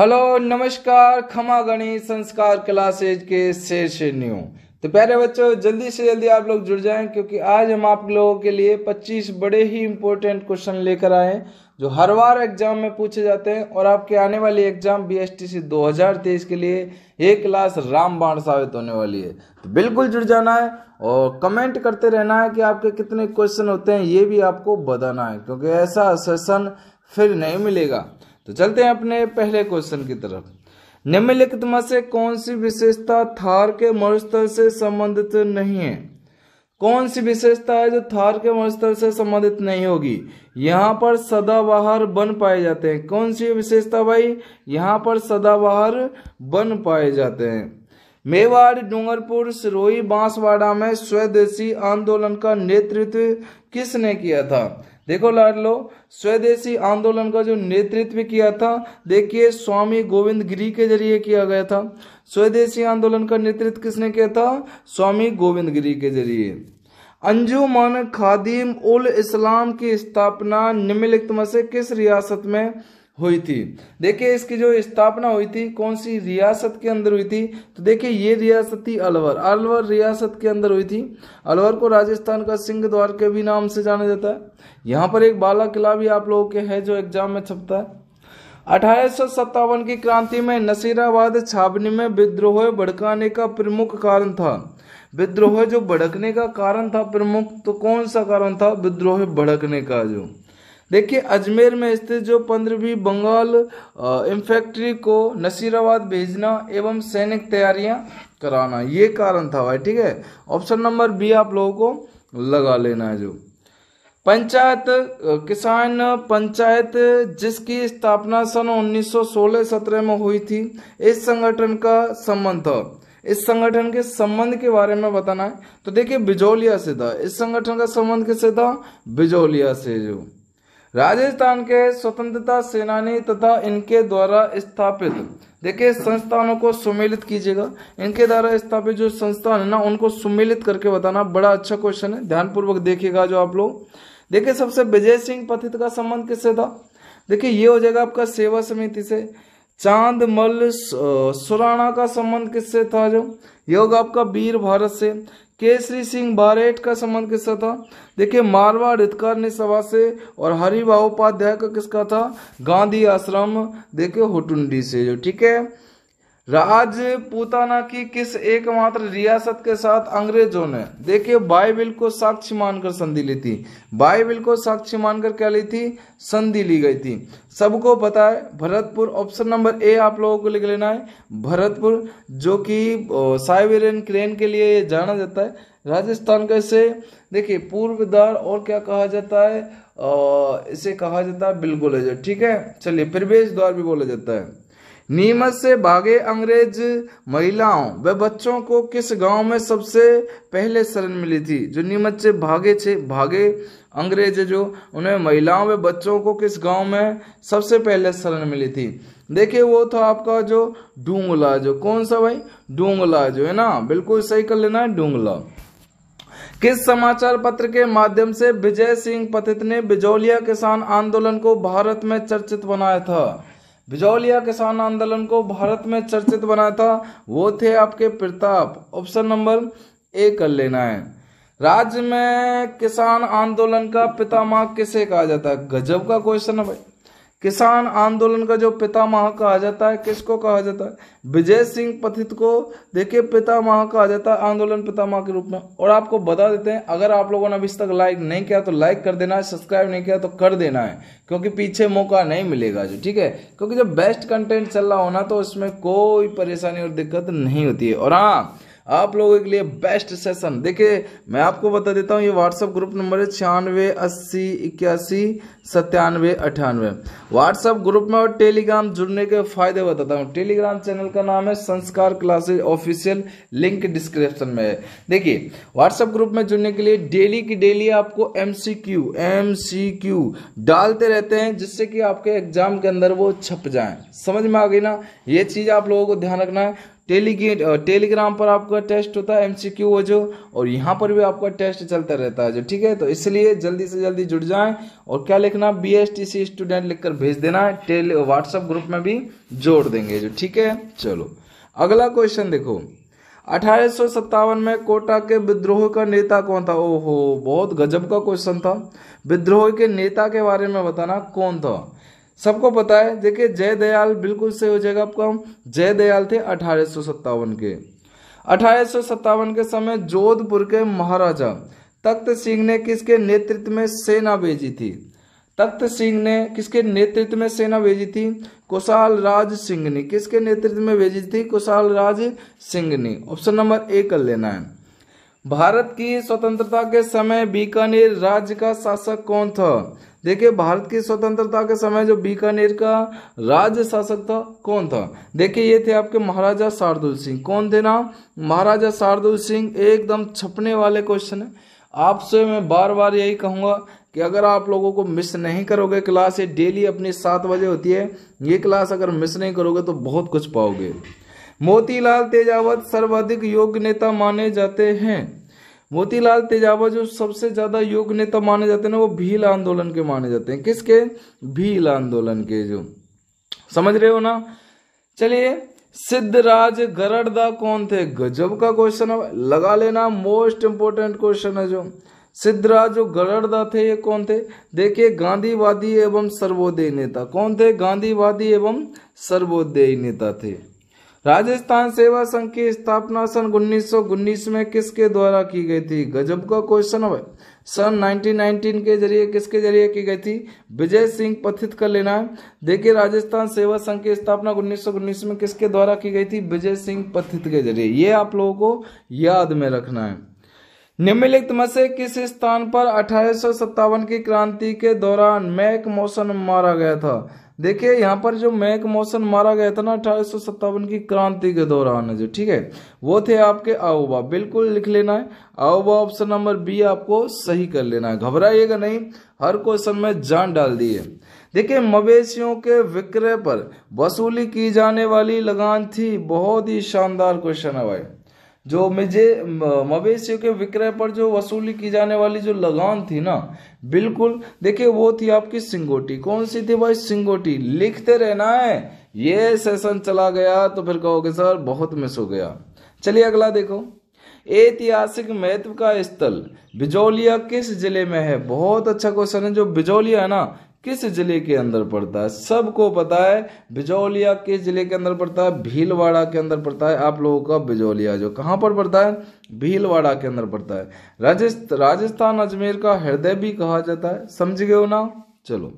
hello नमस्कार खमा गणित संस्कार क्लासेज के शेष न्यू तो प्यारे बच्चों जल्दी से जल्दी आप लोग जुड़ जाएं क्योंकि आज हम आप लोगों के लिए 25 बड़े ही इम्पोर्टेंट क्वेश्चन लेकर आए जो हर बार एग्जाम में पूछे जाते हैं और आपके आने वाली exam B S T C दो के लिए ये क्लास रामबाण साबित होने वाली है तो बिल्कुल जुड़ जाना है और कमेंट करते रहना है कि आपके कितने क्वेश्चन होते हैं ये भी आपको बताना है क्योंकि ऐसा सेशन फिर नहीं मिलेगा तो चलते हैं अपने पहले क्वेश्चन की तरफ निम्नलिखित में से कौन सी विशेषता थार के मरुस्थल से संबंधित नहीं है कौन सी विशेषता है जो थार के मरुस्थल से संबंधित नहीं होगी यहाँ पर सदाबहार बन पाए जाते हैं कौन सी विशेषता भाई यहाँ पर सदाबहार बन पाए जाते हैं मेवाड़ डूंगरपुर सिरोही बांसवाड़ा में स्वदेशी आंदोलन का नेतृत्व किसने किया था देखो लाडलो स्वदेशी आंदोलन का जो नेतृत्व किया था देखिए स्वामी गोविंद गिरी के जरिए किया गया था स्वदेशी आंदोलन का नेतृत्व किसने किया था स्वामी गोविंद गिरी के जरिए अंजुमन खादिम उल इस्लाम की स्थापना निम्नलिखित में से किस रियासत में हुई थी देखिए इसकी जो स्थापना हुई थी कौन सी रियासत के अंदर हुई थी तो देखिए ये रियासत थी अलवर अलवर रियासत के अंदर हुई थी अलवर को राजस्थान का सिंह द्वार के भी नाम से जाना जाता है यहाँ पर एक बाला किला भी आप लोगों के है जो एग्जाम में छपता है अठारह की क्रांति में नसीराबाद छावनी में विद्रोह भड़काने का प्रमुख कारण था विद्रोह जो भड़कने का कारण था प्रमुख तो कौन सा कारण था विद्रोह भड़कने का जो देखिए अजमेर में स्थित जो पंद्रहवीं बंगाल इन्फेक्ट्री को नसीराबाद भेजना एवं सैनिक तैयारियां कराना ये कारण था भाई ठीक है ऑप्शन नंबर बी आप लोगों को लगा लेना है जो पंचायत किसान पंचायत जिसकी स्थापना सन 1916-17 में हुई थी इस संगठन का संबंध था इस संगठन के संबंध के बारे में बताना है तो देखिए बिजोलिया से था इस संगठन का संबंध किससे था बिजोलिया से जो राजस्थान के स्वतंत्रता सेनानी तथा इनके द्वारा स्थापित देखिए संस्थानों को सम्मिलित कीजिएगा इनके द्वारा स्थापित जो संस्थान है ना उनको सुमिलित करके बताना बड़ा अच्छा क्वेश्चन है ध्यानपूर्वक देखिएगा जो आप लोग देखिए सबसे विजय सिंह पथित का संबंध किससे था देखिए ये हो जाएगा आपका सेवा समिति से चांद मल सुराणा का संबंध किससे था जो ये होगा आपका वीर भारत से केसरी सिंह बारेट का संबंध किसका था देखिए मारवा रितकर ने सभा से और हरिभा उपाध्याय का किसका था गांधी आश्रम देखिये होटुंडी से जो ठीक है राजपूताना की किस एकमात्र रियासत के साथ अंग्रेजों ने देखिए बाइबिल को साक्षी मानकर संधि ली थी बाइबिल को साक्षी मानकर क्या ली थी संधि ली गई थी सबको पता है भरतपुर ऑप्शन नंबर ए आप लोगों को लिख लेना है भरतपुर जो कि साइबेरियन क्रेन के लिए जाना जाता है राजस्थान का इसे देखिए पूर्व द्वार और क्या कहा जाता है आ, इसे कहा जाता है बिल्कुल ठीक है चलिए प्रवेश द्वार भी बोला जाता है नीमच से भागे अंग्रेज महिलाओं व बच्चों को किस गांव में सबसे पहले शरण मिली थी जो नीमच से भागे थे भागे अंग्रेज जो उन्हें महिलाओं व बच्चों को किस गांव में सबसे पहले शरण मिली थी देखिए वो था आपका जो डूंगला जो कौन सा भाई डूंगला जो है ना बिल्कुल सही कर लेना है डूंगला किस समाचार पत्र के माध्यम से विजय सिंह पथित ने बिजौलिया किसान आंदोलन को भारत में चर्चित बनाया था बिजौलिया किसान आंदोलन को भारत में चर्चित बनाया था वो थे आपके प्रताप ऑप्शन नंबर ए कर लेना है राज्य में किसान आंदोलन का पितामह किसे कहा जाता है गजब का क्वेश्चन है भाई किसान आंदोलन का जो पितामह कहा जाता है किसको कहा जाता है विजय सिंह पथित को देखिए पितामह कहा जाता है आंदोलन पितामह के रूप में और आपको बता देते हैं अगर आप लोगों ने अभी तक लाइक नहीं किया तो लाइक कर देना है सब्सक्राइब नहीं किया तो कर देना है क्योंकि पीछे मौका नहीं मिलेगा जो ठीक है क्योंकि जब बेस्ट कंटेंट चल रहा होना तो उसमें कोई परेशानी और दिक्कत नहीं होती है और हाँ आप लोगों के लिए बेस्ट सेशन देखिए मैं आपको बता देता हूँ ये व्हाट्सएप ग्रुप नंबर है छियानवे अस्सी इक्यासी सत्तानवे अठानवे व्हाट्सएप ग्रुप में और टेलीग्राम जुड़ने के फायदे बताता हूँ टेलीग्राम चैनल का नाम है संस्कार क्लासेज ऑफिशियल लिंक डिस्क्रिप्शन में है देखिए व्हाट्सएप ग्रुप में जुड़ने के लिए डेली की डेली आपको M C Q M C Q डालते रहते हैं जिससे कि आपके एग्जाम के अंदर वो छप जाए समझ में आ गई ना ये चीज़ आप लोगों को ध्यान रखना है टेलीगेट टेलीग्राम पर आपका टेस्ट होता है एमसीक्यू वो जो और यहाँ पर भी आपका टेस्ट चलता रहता है जो ठीक है तो इसलिए जल्दी से जल्दी जुड़ जाएं और क्या लिखना B S T C student लिखकर भेज देना टेली व्हाट्सएप ग्रुप में भी जोड़ देंगे जो ठीक है चलो अगला क्वेश्चन देखो अठारह में कोटा के विद्रोह का नेता कौन था ओहो बहुत गजब का क्वेश्चन था विद्रोह के नेता के बारे में बताना कौन था सबको पता है देखिए जय दयाल बिल्कुल सही हो जाएगा आपका जय दयाल थे अठारह के अठारह के समय जोधपुर के महाराजा तख्त सिंह ने किसके नेतृत्व में सेना भेजी थी तख्त सिंह ने किसके नेतृत्व में सेना भेजी थी कुशाल राज सिंह ने किसके नेतृत्व में भेजी थी कुशाल राज सिंह ने ऑप्शन नंबर ए कर लेना है भारत की स्वतंत्रता के समय बीकानेर राज्य का शासक कौन था देखिए भारत की स्वतंत्रता के समय जो बीकानेर का राज्य शासक था कौन था देखिए ये थे आपके महाराजा शार्दुल सिंह कौन थे ना महाराजा शार्दुल सिंह एकदम छपने वाले क्वेश्चन है आपसे मैं बार बार यही कहूंगा कि अगर आप लोगों को मिस नहीं करोगे क्लास ये डेली अपनी सात बजे होती है ये क्लास अगर मिस नहीं करोगे तो बहुत कुछ पाओगे मोतीलाल तेजावत सर्वाधिक योग्य नेता माने जाते हैं मोतीलाल तेजावत जो सबसे ज्यादा योग्य नेता माने जाते हैं ना वो भील आंदोलन के माने जाते हैं किसके भील आंदोलन के जो समझ रहे हो ना चलिए सिद्धराज गरड़दा कौन थे गजब का क्वेश्चन है लगा लेना मोस्ट इंपोर्टेंट क्वेश्चन है जो सिद्धराज जो गरड़दा थे ये कौन थे देखिए गांधीवादी एवं सर्वोदय नेता कौन थे गांधीवादी एवं सर्वोदय नेता थे राजस्थान सेवा संघ की स्थापना सन उन्नीस में किसके द्वारा की गई थी गजब का क्वेश्चन है सन 1919 के जरिए किसके जरिए की गई थी विजय सिंह पथित कर लेना है देखिए राजस्थान सेवा संघ की स्थापना उन्नीस में किसके द्वारा की गई थी विजय सिंह पथित के जरिए ये आप लोगों को याद में रखना है निम्नलिखित में से किस स्थान पर अठारह की क्रांति के दौरान मैक मोशन मारा गया था देखिए यहाँ पर जो मैक मौसन मारा गया था ना अठारह की क्रांति के दौरान जो ठीक है वो थे आपके आओबा बिल्कुल लिख लेना है आओबा ऑप्शन नंबर बी आपको सही कर लेना है घबराइएगा नहीं हर क्वेश्चन में जान डाल दी है देखिए मवेशियों के विक्रय पर वसूली की जाने वाली लगान थी बहुत ही शानदार क्वेश्चन है भाई जो मुझे मवेशियों के विक्रय पर जो वसूली की जाने वाली जो लगान थी ना बिल्कुल देखिए वो थी आपकी सिंगोटी कौन सी थी भाई सिंगोटी लिखते रहना है ये सेशन चला गया तो फिर कहोगे सर बहुत मिस हो गया चलिए अगला देखो ऐतिहासिक महत्व का स्थल बिजौलिया किस जिले में है बहुत अच्छा क्वेश्चन है जो बिजौलिया है ना किस जिले के अंदर पड़ता है सबको पता है बिजौलिया किस जिले के अंदर पड़ता है भीलवाड़ा के अंदर पड़ता है आप लोगों का बिजौलिया जो कहाँ पर पड़ता है भीलवाड़ा के अंदर पड़ता है राजस्थ, राजस्थान अजमेर का हृदय भी कहा जाता है समझ गए हो ना चलो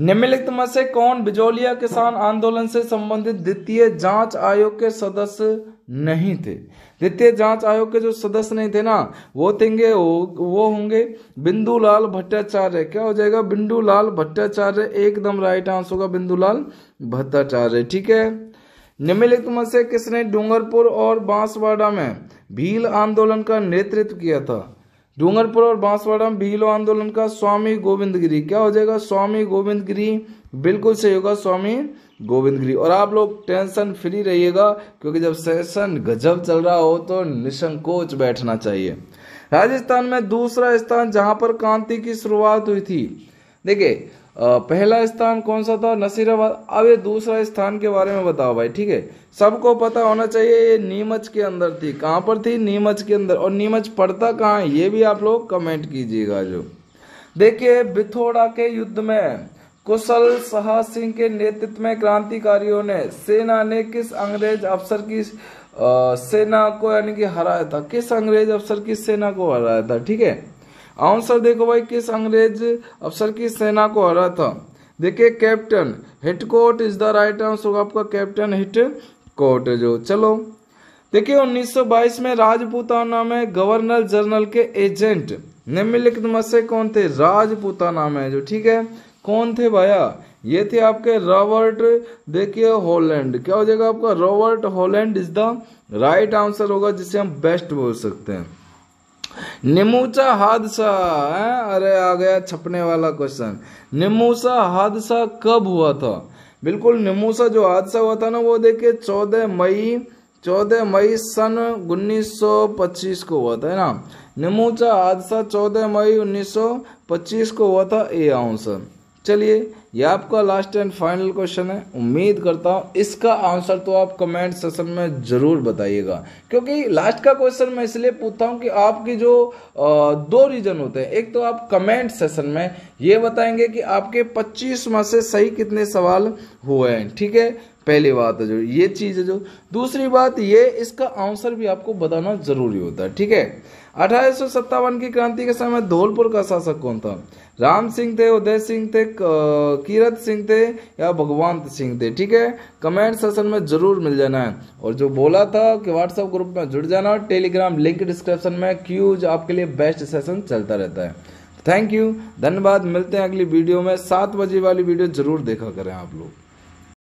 निम्नलिखित में से कौन बिजौलिया किसान आंदोलन से संबंधित द्वितीय जांच आयोग के सदस्य नहीं थे द्वितीय जांच आयोग के जो सदस्य नहीं थे ना वो थे वो होंगे बिंदुलाल भट्टाचार्य क्या हो जाएगा बिंदुलाल भट्टाचार्य एकदम राइट आंसर होगा बिंदुलाल भट्टाचार्य ठीक है निम्नलिखित में से किसने डूंगरपुर और बांसवाड़ा में भील आंदोलन का नेतृत्व किया था डूंगरपुर और बांसवाड़ा में भील आंदोलन का स्वामी गोविंद गिरी क्या हो जाएगा स्वामी गोविंद गिरी बिल्कुल सही होगा स्वामी गोविंद गिरी और आप लोग टेंशन फ्री रहिएगा क्योंकि जब सेशन गजब चल रहा हो तो निसंकोच बैठना चाहिए राजस्थान में दूसरा स्थान जहां पर क्रांति की शुरुआत हुई थी देखिए पहला स्थान कौन सा था नसीराबाद अब ये दूसरा स्थान के बारे में बताओ भाई ठीक है सबको पता होना चाहिए ये नीमच के अंदर थी कहाँ पर थी नीमच के अंदर और नीमच पड़ता कहाँ ये भी आप लोग कमेंट कीजिएगा जो देखिए बिथोड़ा के युद्ध में कुशल शाह सिंह के नेतृत्व में क्रांतिकारियों ने सेना ने किस अंग्रेज अफसर की सेना को यानी कि हराया था किस अंग्रेज अफसर की सेना को हराया था ठीक है आंसर देखो भाई किस अंग्रेज अफसर की सेना को हरा था देखिए captain hit coat is the right answer होगा आपका कैप्टन हिट कोट जो चलो देखिए 1922 में राजपूताना में गवर्नर जनरल के एजेंट निम्नलिखित में से कौन थे राजपूताना में जो ठीक है कौन थे भैया ये थे आपके रॉबर्ट देखिए हॉलैंड क्या हो जाएगा आपका Robert Holland is the right answer होगा जिसे हम बेस्ट बोल सकते हैं निमूचा हादसा है अरे आ गया छपने वाला क्वेश्चन निमूसा हादसा कब हुआ था बिल्कुल निमूसा जो हादसा हुआ था ना वो देखिए चौदह मई चौदह मई सन 1925 को हुआ था ना निमूचा हादसा चौदह मई 1925 को हुआ था ए आंसर चलिए ये आपका लास्ट एंड फाइनल क्वेश्चन है उम्मीद करता हूँ इसका आंसर तो आप कमेंट सेशन में ज़रूर बताइएगा क्योंकि लास्ट का क्वेश्चन मैं इसलिए पूछता हूँ कि आपकी जो दो रीज़न होते हैं एक तो आप कमेंट सेशन में ये बताएंगे कि आपके 25 में से सही कितने सवाल हुए हैं ठीक है पहली बात है जो ये चीज़ है जो दूसरी बात ये इसका आंसर भी आपको बताना ज़रूरी होता है ठीक है अठारह की क्रांति के समय धौलपुर का शासक कौन था राम सिंह थे उदय सिंह थे कीरत सिंह थे या भगवंत सिंह थे ठीक है कमेंट सेशन में जरूर मिल जाना है और जो बोला था कि व्हाट्सएप ग्रुप में जुड़ जाना और टेलीग्राम लिंक डिस्क्रिप्शन में क्यूज आपके लिए बेस्ट सेशन चलता रहता है थैंक यू धन्यवाद मिलते हैं अगली वीडियो में सात बजे वाली वीडियो जरूर देखा करें आप लोग